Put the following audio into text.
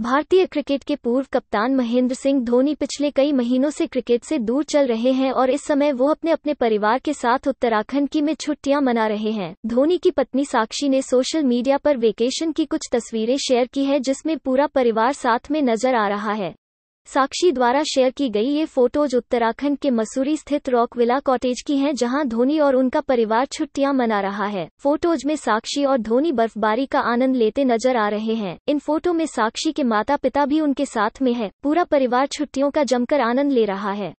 भारतीय क्रिकेट के पूर्व कप्तान महेंद्र सिंह धोनी पिछले कई महीनों से क्रिकेट से दूर चल रहे हैं और इस समय वो अपने अपने परिवार के साथ उत्तराखंड की में छुट्टियां मना रहे हैं धोनी की पत्नी साक्षी ने सोशल मीडिया पर वेकेशन की कुछ तस्वीरें शेयर की है जिसमें पूरा परिवार साथ में नजर आ रहा है साक्षी द्वारा शेयर की गई ये फोटोज उत्तराखंड के मसूरी स्थित रॉकविला कॉटेज की हैं जहां धोनी और उनका परिवार छुट्टियां मना रहा है फोटोज में साक्षी और धोनी बर्फबारी का आनंद लेते नजर आ रहे हैं इन फोटो में साक्षी के माता पिता भी उनके साथ में है पूरा परिवार छुट्टियों का जमकर आनंद ले रहा है